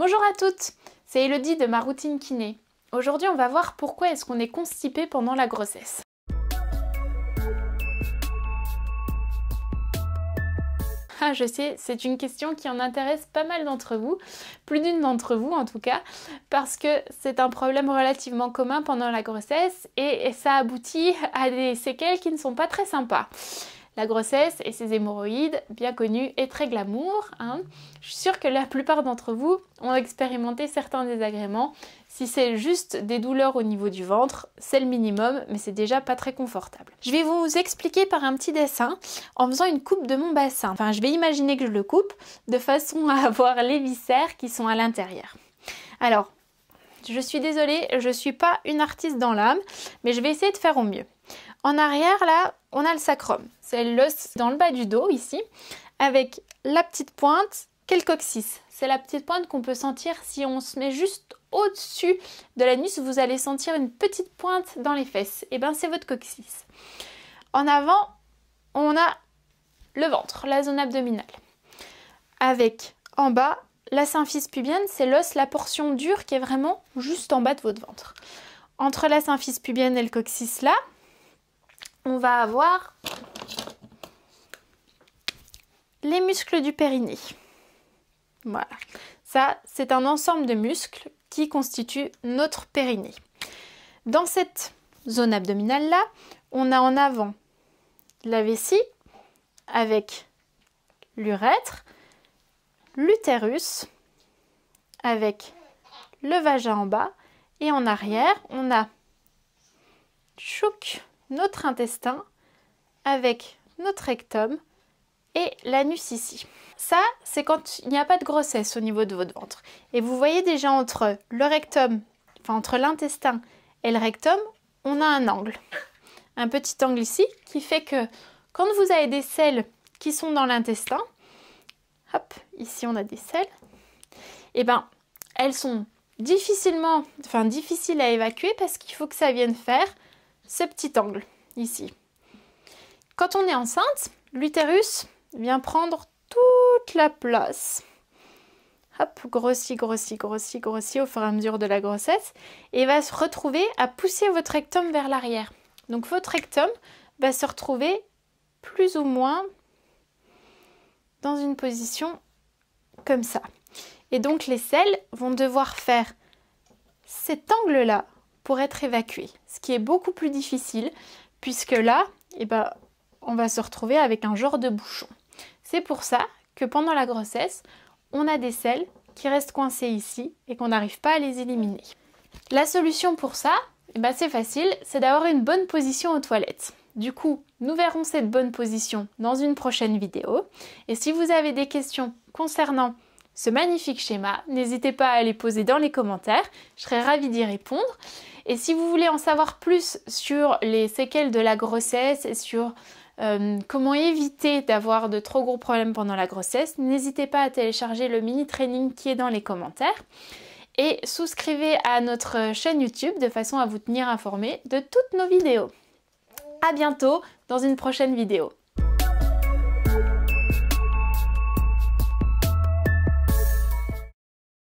Bonjour à toutes, c'est Elodie de ma routine kiné. Aujourd'hui on va voir pourquoi est-ce qu'on est constipé pendant la grossesse. Ah je sais, c'est une question qui en intéresse pas mal d'entre vous, plus d'une d'entre vous en tout cas, parce que c'est un problème relativement commun pendant la grossesse et ça aboutit à des séquelles qui ne sont pas très sympas. La grossesse et ses hémorroïdes, bien connues et très glamour. Hein. Je suis sûre que la plupart d'entre vous ont expérimenté certains désagréments. Si c'est juste des douleurs au niveau du ventre, c'est le minimum, mais c'est déjà pas très confortable. Je vais vous expliquer par un petit dessin en faisant une coupe de mon bassin. Enfin, je vais imaginer que je le coupe de façon à avoir les viscères qui sont à l'intérieur. Alors, je suis désolée, je suis pas une artiste dans l'âme, mais je vais essayer de faire au mieux. En arrière, là, on a le sacrum. C'est l'os dans le bas du dos, ici, avec la petite pointe qu'est le coccyx. C'est la petite pointe qu'on peut sentir si on se met juste au-dessus de l'anus, vous allez sentir une petite pointe dans les fesses. Et eh bien, c'est votre coccyx. En avant, on a le ventre, la zone abdominale. Avec en bas, la symphyse pubienne, c'est l'os, la portion dure qui est vraiment juste en bas de votre ventre. Entre la symphyse pubienne et le coccyx là, on va avoir les muscles du périnée. Voilà. Ça, c'est un ensemble de muscles qui constituent notre périnée. Dans cette zone abdominale-là, on a en avant la vessie avec l'urètre, l'utérus avec le vagin en bas et en arrière, on a chouc, notre intestin avec notre rectum et l'anus ici. Ça, c'est quand il n'y a pas de grossesse au niveau de votre ventre. Et vous voyez déjà entre le rectum, enfin entre l'intestin et le rectum, on a un angle. Un petit angle ici qui fait que quand vous avez des selles qui sont dans l'intestin, hop, ici on a des selles, et eh ben elles sont difficilement, enfin difficiles à évacuer parce qu'il faut que ça vienne faire ce petit angle ici. Quand on est enceinte, l'utérus vient prendre toute la place. Hop, grossit, grossit, grossi, grossi au fur et à mesure de la grossesse et va se retrouver à pousser votre rectum vers l'arrière. Donc votre rectum va se retrouver plus ou moins dans une position comme ça. Et donc les selles vont devoir faire cet angle-là pour être évacué. Ce qui est beaucoup plus difficile puisque là, et eh ben, on va se retrouver avec un genre de bouchon. C'est pour ça que pendant la grossesse, on a des selles qui restent coincées ici et qu'on n'arrive pas à les éliminer. La solution pour ça, et eh ben, c'est facile, c'est d'avoir une bonne position aux toilettes. Du coup, nous verrons cette bonne position dans une prochaine vidéo. Et si vous avez des questions concernant ce magnifique schéma. N'hésitez pas à les poser dans les commentaires, je serai ravie d'y répondre. Et si vous voulez en savoir plus sur les séquelles de la grossesse et sur euh, comment éviter d'avoir de trop gros problèmes pendant la grossesse, n'hésitez pas à télécharger le mini training qui est dans les commentaires et souscrivez à notre chaîne YouTube de façon à vous tenir informé de toutes nos vidéos. À bientôt dans une prochaine vidéo.